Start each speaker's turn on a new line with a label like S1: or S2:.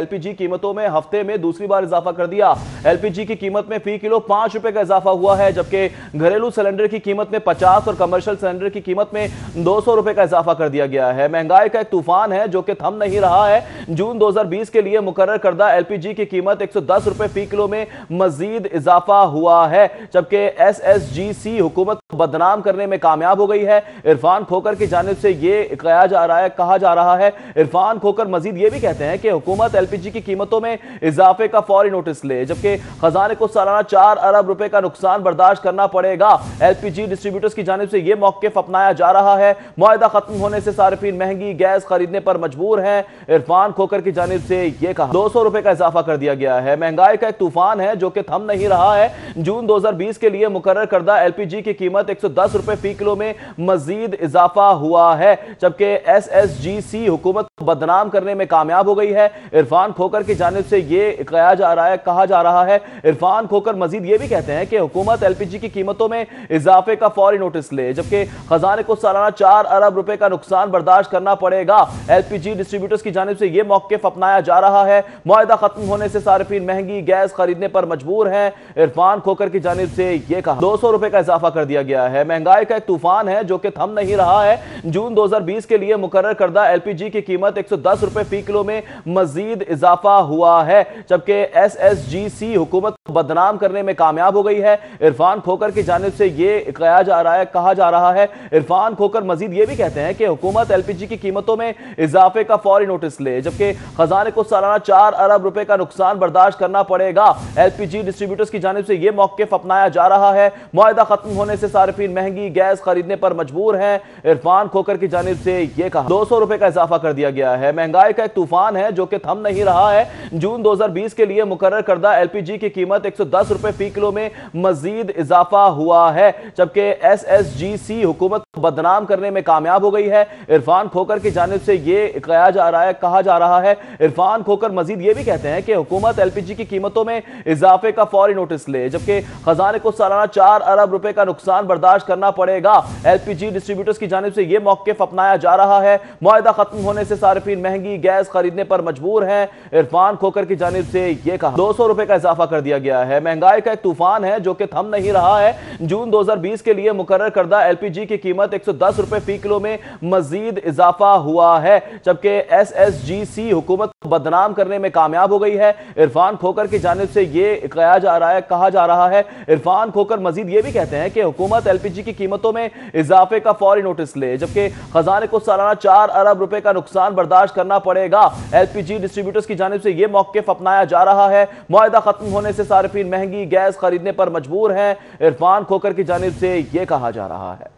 S1: LPG कीमतों में हफ्ते में दूसरी बार इजाफा कर दिया एलपीजी की कीमत में फी किलो पांच रुपए का इजाफा हुआ है जबकि घरेलू सिलेंडर की कीमत में पचास और कमर्शियल सिलेंडर की कीमत में दो सौ रुपए का इजाफा कर दिया गया है महंगाई का एक तूफान है जो कि थम नहीं रहा है जून 2020 के लिए मुकर करदा एलपीजी की कीमत एक सौ दस रुपए फी किलो में मजीद इजाफा हुआ है जबकि एस एस जी सी हुकूमत को बदनाम करने में कामयाब हो गई है इरफान खोकर की जानब से यह कहा जा रहा है कहा जा रहा है इरफान खोकर मजीद ये भी कहते हैं कि हुकूमत एल एलपीजी की कीमतों में इजाफे का फौरी नोटिस ले जबकि खजाने को सालाना चार अरब रुपए का नुकसान बर्दाश्त करना पड़ेगा एलपीजी डिस्ट्रीब्यूटर्स की जानब से यह मौकफ अपनाया जा रहा है माहा खत्म होने से सार्फिन महंगी गैस खरीदने पर मजबूर है इरफान खोकर की जानब से यह कहा दो सौ रुपए का इजाफा कर दिया गया है महंगाई का एक तूफान है जो कि थम नहीं रहा है जून दो हजार बीस के लिए मुकर करदा एलपीजी की कीमत एक सौ दस रुपए फी किलो में मजीद इजाफा हुआ है जबकि एस एस जी सी हुकूमत को बदनाम करने में कामयाब हो गई है इरफान इरफान खोकर की जानब से यह कहा जा रहा है कहा जा रहा है इरफान खोकर मजीद यह भी कहते हैं कि हुकूमत एलपीजी की कीमतों में इजाफे का फौरी नोटिस ले जबकि खजाने को सालाना चार अरब रुपए का नुकसान बर्दाश्त करना पड़ेगा एलपीजी डिस्ट्रीब्यूटर्स की जानब से यह मौकफ अपनाया जा रहा है माहा खत्म होने से सार्फिन महंगी गैस खरीदने पर मजबूर है इरफान खोकर की जानब से यह कहा दो सौ रुपए का इजाफा कर दिया गया है महंगाई का एक तूफान है जो कि थम नहीं रहा है जून दो हजार बीस के लिए मुकर करदा एलपीजी की कीमत एक सौ दस रुपए फी किलो में मजीद फीसद इजाफा हुआ है जबकि एस एस जी सी हुकूमत को बदनाम करने में कामयाब हो गई है इरफान खोकर की जानब से यह कहा जा रहा है कहा जा रहा है इरफान खोकर मजीद यह भी कहते हैं कि हुकूमत एल पी जी की कीमतों में इजाफे का फौरी नोटिस ले जबकि खजाने को सालाना चार अरब रुपए का नुकसान बर्दाश्त करना पड़ेगा एल पी जी डिस्ट्रीब्यूटर्स की जानब से यह मौकफ अपनाया जा रहा है माहा खत्म होने से सार्फिन महंगी गैस खरीदने पर मजबूर है इरफान खोकर की जानब से यह कहा दो सौ रुपए का इजाफा कर दिया गया है महंगाई का एक तूफान है जो कि थम नहीं नहीं रहा है जून 2020 के लिए मुकर करदा एलपीजी की कीमत एक रुपए फी किलो में मजीद इजाफा हुआ है जबकि एस एस जी सी हुकूमत को बदनाम करने में कामयाब हो गई है इरफान खोकर की जानब से ये कहा जा रहा है कहा जा रहा है इरफान खोकर मजीद ये भी कहते हैं कि हुकूमत एलपीजी की कीमतों में इजाफे का फौरी नोटिस ले जबकि खजाने को सालाना चार अरब रुपए का नुकसान बर्दाश्त करना पड़ेगा एलपीजी डिस्ट्रीब्यूटर्स की जानब से यह मौकफ अपनाया जा रहा है माहा खत्म होने से सार्फिन महंगी गैस खरीदने पर मजबूर है है इरफान खोकर की जानब से यह कहा दो सौ रुपए का इजाफा कर दिया गया है महंगाई का एक तूफान है जो कि थम नहीं रहा है जून दो हजार बीस के लिए मुकर करदा एलपीजी की कीमत एक सौ दस रुपए फी किलो में मजीद इजाफा हुआ है जबकि एस एस जी सी हुकूमत को बदनाम करने में कामयाब हो गई है इरफान खोकर की जानब से यह कहा जा रहा है कहा जा रहा है इरफान खोकर मजीद ये भी कहते हैं कि हुकूमत एलपीजी की कीमतों में इजाफे का फौरी नोटिस ले जबकि खजाने को सालाना चार अरब रुपए का नुकसान बर्दाश्त करना पड़ेगा एलपीजी डिस्ट्रीब्यूट डिस्ट्रीब्यूटर्स की जानब से यह मौकफ अपनाया जा रहा है माहा खत्म होने से सार्फिन महंगी गैस खरीदने पर मजबूर हैं इरफान खोकर की जानब से यह कहा जा रहा है